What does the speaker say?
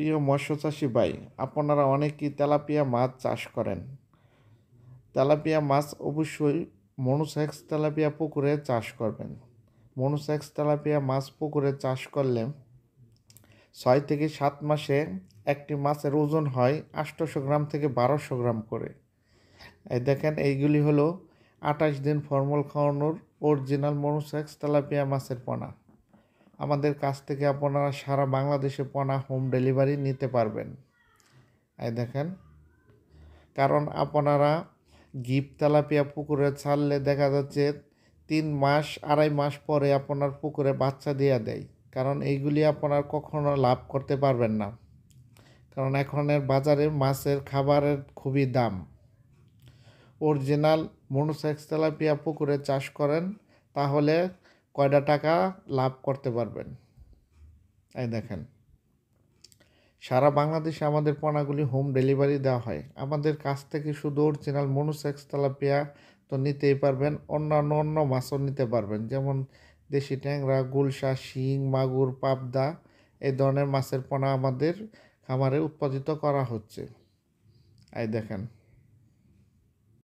প্রিয় মৎস্য চাষী ভাই আপনারা অনেকেই তেলাপিয়া মাছ চাষ করেন তেলাপিয়া মাছ অবশ্যই মনোসেক্স তেলাপিয়া পুকুরে চাষ করবেন মনোসেক্স তেলাপিয়া মাছ পুকুরে চাষ করলে ছয় থেকে সাত মাসে একটি মাছের ওজন হয় আটশোশো গ্রাম থেকে বারোশো গ্রাম করে এই দেখেন এইগুলি হলো আঠাশ দিন ফর্মল খাওয়ানোর অরিজিনাল মনোসেক্স তেলাপিয়া মাছের পোনা আমাদের কাছ থেকে আপনারা সারা বাংলাদেশে পনা হোম ডেলিভারি নিতে পারবেন এই দেখেন কারণ আপনারা গিপ তেলাপিয়া পুকুরে ছাড়লে দেখা যাচ্ছে তিন মাস আড়াই মাস পরে আপনার পুকুরে বাচ্চা দিয়ে দেয় কারণ এইগুলি আপনার কখনো লাভ করতে পারবেন না কারণ এখনের বাজারে মাছের খাবারের খুবই দাম অরিজিনাল মনোসেক্স তেলাপিয়া পুকুরে চাষ করেন তাহলে কয়টা টাকা লাভ করতে পারবেন এই দেখেন সারা বাংলাদেশে আমাদের পণাগুলি হোম ডেলিভারি দেওয়া হয় আমাদের কাছ থেকে শুধু অরিজিনাল মনুসেক্স পেয়া তো নিতেই পারবেন অন্যান্য অন্য মাছও নিতে পারবেন যেমন দেশি ট্যাংরা গুলশা শিং মাগুর পাবদা এই ধরনের মাছের পোনা আমাদের খামারে উৎপাদিত করা হচ্ছে এই দেখেন